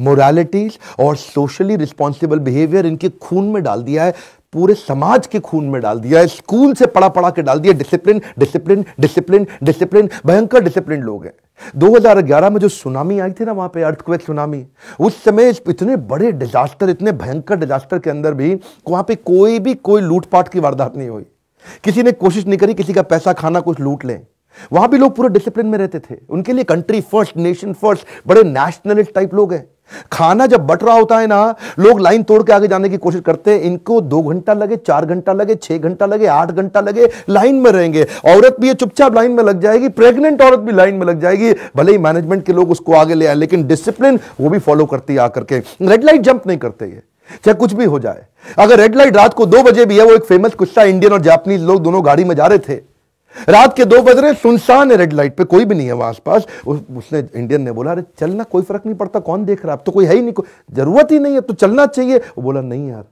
moralities और socially responsible behaviour इनके खून में डाल दिया है पूरे समाज के खून में डाल दिया है स्कूल से पढ़ा पढ़ा के डाल दिया डिसिप्लिन डिसिप्लिन डिसिप्लिन डिसिप्लिन भयंकर डिसिप्लिन लोग हैं 2011 में जो सुनामी आई थी ना वहां पे अर्थक्वेक सुनामी उस समय इतने बड़े डिजास्टर इतने भयंकर डिजास्टर के अंदर भी वहां पे कोई भी कोई लूटपाट की वारदात नहीं हुई किसी ने कोशिश नहीं करी किसी का पैसा खाना कुछ लूट लें वहां भी लोग पूरे डिसिप्लिन में रहते थे उनके लिए कंट्री फर्स्ट नेशन फर्स्ट बड़े नेशनलिस्ट टाइप लोग हैं खाना जब बट रहा होता है ना लोग लाइन तोड़ के आगे जाने की कोशिश करते हैं इनको दो घंटा लगे चार घंटा लगे छह घंटा लगे आठ घंटा लगे लाइन में रहेंगे औरत भी ये चुपचाप लाइन में लग जाएगी प्रेग्नेंट औरत भी लाइन में लग जाएगी भले ही मैनेजमेंट के लोग उसको आगे ले आए लेकिन डिसिप्लिन वो भी फॉलो करती है आकर के रेड लाइट जंप नहीं करते ये चाहे कुछ भी हो जाए अगर रेड लाइट रात को दो बजे भी है वो एक फेमस कुश्ता इंडियन और जापानीज लोग दोनों गाड़ी में जा रहे थे रात के दो बज रहे सुनसान है रेड लाइट पे कोई भी नहीं है वहां आसपास उसने इंडियन ने बोला अरे चलना कोई फर्क नहीं पड़ता कौन देख रहा अब तो कोई है ही नहीं जरूरत ही नहीं है तो चलना चाहिए वो बोला नहीं यार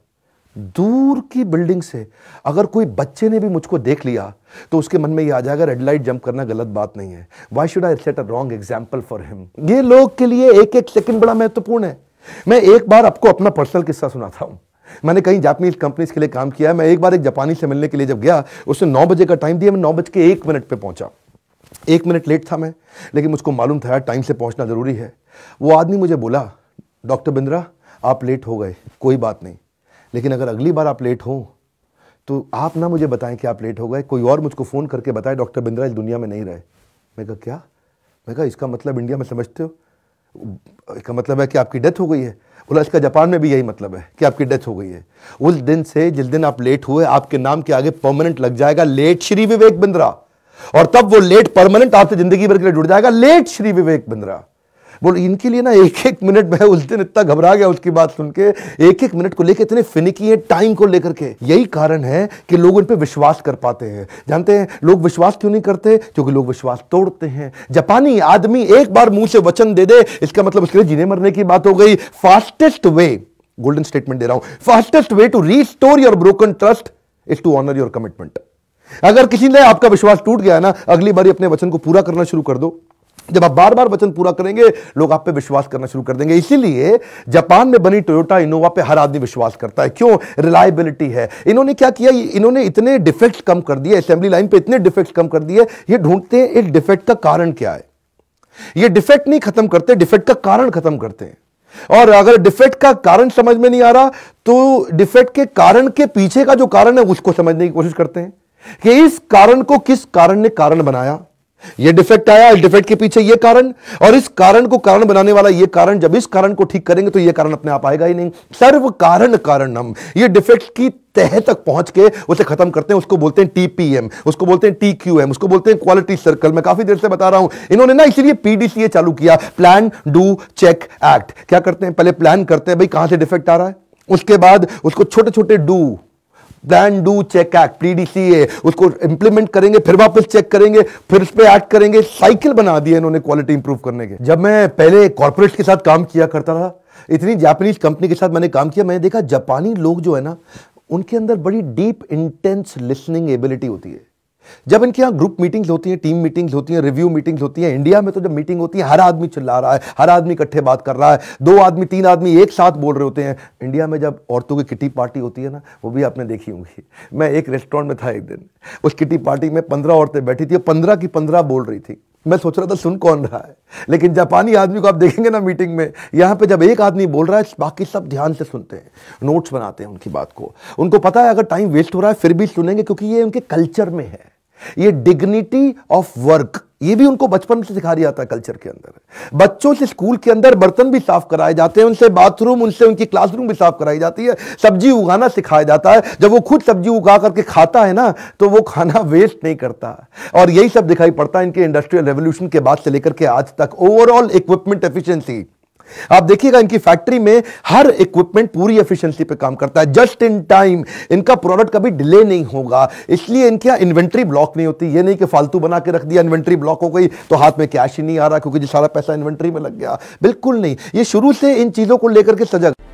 दूर की बिल्डिंग से अगर कोई बच्चे ने भी मुझको देख लिया तो उसके मन में ये आ जाएगा रेड लाइट जंप करना गलत बात नहीं है why should I set a wrong example for him ये लोग के लिए एक एक सेकंड बड़ा महत्वपूर्ण है मैं एक बार आपको अपना पर्सनल किस्सा सुनाता हूं मैंने कई जापानीज कंपनीज के लिए काम किया मैं एक बार एक जापानी से मिलने के लिए जब गया उसने नौ बजे का टाइम दिया मैं नौ बज के एक मिनट पर पहुंचा एक मिनट लेट था मैं लेकिन मुझको मालूम था टाइम से पहुंचना ज़रूरी है वो आदमी मुझे बोला डॉक्टर बिंद्रा आप लेट हो गए कोई बात नहीं लेकिन अगर अगली बार आप लेट हो तो आप ना मुझे बताएं कि आप लेट हो गए कोई और मुझको फ़ोन करके बताए डॉक्टर बिंद्रा इस दुनिया में नहीं रहे मैं कहा क्या मैं कहा इसका मतलब इंडिया में समझते हो इसका मतलब है कि आपकी डेथ हो गई है बोला इसका जापान में भी यही मतलब है कि आपकी डेथ हो गई है उस दिन से जिस दिन आप लेट हुए आपके नाम के आगे परमानेंट लग जाएगा लेट श्री विवेक बिंद्रा और तब वो लेट परमानेंट आपसे जिंदगी भर के लिए जुड़ जाएगा लेट श्री विवेक बिंद्रा बोलो इनके लिए ना एक एक मिनट में उस दिन इतना घबरा गया उसकी बात सुन के एक एक मिनट को लेकर इतने फिनिकी है टाइम को लेकर के यही कारण है कि लोग उन पर विश्वास कर पाते हैं जानते हैं लोग विश्वास क्यों नहीं करते क्योंकि लोग विश्वास तोड़ते हैं जापानी आदमी एक बार मुंह से वचन दे दे इसका मतलब उसके लिए जीने मरने की बात हो गई फास्टेस्ट वे गोल्डन स्टेटमेंट दे रहा हूं fastest way to restore your broken trust is to honour your commitment अगर किसी ने आपका विश्वास टूट गया ना अगली बारी अपने वचन को पूरा करना शुरू कर दो जब आप बार बार वचन पूरा करेंगे लोग आप पे विश्वास करना शुरू कर देंगे इसीलिए जापान में बनी टोयोटा इनोवा पे हर आदमी विश्वास करता है क्यों रिलायबिलिटी है इन्होंने क्या किया इन्होंने इतने डिफेक्ट कम कर दिए असेंबली लाइन पे इतने डिफेक्ट कम कर दिए ये ढूंढते हैं एक डिफेक्ट का कारण क्या है ये डिफेक्ट नहीं खत्म करते डिफेक्ट का कारण खत्म करते हैं और अगर डिफेक्ट का कारण समझ में नहीं आ रहा तो डिफेक्ट के कारण के पीछे का जो कारण है उसको समझने की कोशिश करते हैं कि इस कारण को किस कारण ने कारण बनाया ये डिफेक्ट आया इस डिफेक्ट के पीछे ये कारण और इस कारण को कारण बनाने वाला ये कारण जब इस कारण को ठीक करेंगे तो ये कारण अपने आप आएगा ही नहीं सर्व कारण कारण हम ये डिफेक्ट की तह तक पहुंच के उसे खत्म करते हैं उसको बोलते हैं टीपीएम उसको बोलते हैं टीक्यूएम उसको बोलते हैं क्वालिटी सर्कल मैं काफी देर से बता रहा हूं इन्होंने ना इसलिए पीडीसीए चालू किया प्लान डू चेक एक्ट क्या करते हैं पहले प्लान करते हैं भाई कहां से डिफेक्ट आ रहा है उसके बाद उसको छोटे छोटे do plan do check act PDCA उसको इंप्लीमेंट करेंगे फिर वापस चेक करेंगे फिर उस पर एक्ट करेंगे साइकिल बना दिया इन्होंने क्वालिटी इंप्रूव करने के जब मैं पहले कॉर्पोरेट के साथ काम किया करता था इतनी जापानीज कंपनी के साथ मैंने काम किया मैंने देखा जापानी लोग जो है ना उनके अंदर बड़ी डीप इंटेंस लिसनिंग एबिलिटी होती है जब इनके यहाँ ग्रुप मीटिंग्स होती हैं टीम मीटिंग्स होती हैं रिव्यू मीटिंग्स होती हैं इंडिया में तो जब मीटिंग होती है हर आदमी चिल्ला रहा है हर आदमी इकट्ठे बात कर रहा है दो आदमी तीन आदमी एक साथ बोल रहे होते हैं इंडिया में जब औरतों की किटी पार्टी होती है ना वो भी आपने देखी होंगी मैं एक रेस्टोरेंट में था एक दिन उस किटी पार्टी में पंद्रह औरतें बैठी थी और पंद्रह की पंद्रह बोल रही थी मैं सोच रहा था सुन कौन रहा है लेकिन जापानी आदमी को आप देखेंगे ना मीटिंग में यहाँ पे जब एक आदमी बोल रहा है बाकी सब ध्यान से सुनते हैं नोट्स बनाते हैं उनकी बात को उनको पता है अगर टाइम वेस्ट हो रहा है फिर भी सुनेंगे क्योंकि ये उनके कल्चर में है ये डिग्निटी ऑफ वर्क ये भी उनको बचपन से सिखा दिया जाता है कल्चर के अंदर बच्चों से स्कूल के अंदर बर्तन भी साफ कराए जाते हैं उनसे बाथरूम उनसे उनकी क्लासरूम भी साफ कराई जाती है सब्जी उगाना सिखाया जाता है जब वो खुद सब्जी उगा करके खाता है ना तो वो खाना वेस्ट नहीं करता और यही सब दिखाई पड़ता है इनके इंडस्ट्रियल रेवोल्यूशन के बाद से लेकर के आज तक ओवरऑल इक्विपमेंट एफिशिएंसी आप देखिएगा इनकी फैक्ट्री में हर इक्विपमेंट पूरी एफिशिएंसी पे काम करता है जस्ट इन टाइम इनका प्रोडक्ट कभी डिले नहीं होगा इसलिए इनके यहाँ इन्वेंट्री ब्लॉक नहीं होती ये नहीं कि फालतू बना के रख दिया इन्वेंट्री ब्लॉक हो गई तो हाथ में कैश ही नहीं आ रहा क्योंकि सारा पैसा इन्वेंट्री में लग गया बिल्कुल नहीं ये शुरू से इन चीज़ों को लेकर के सजग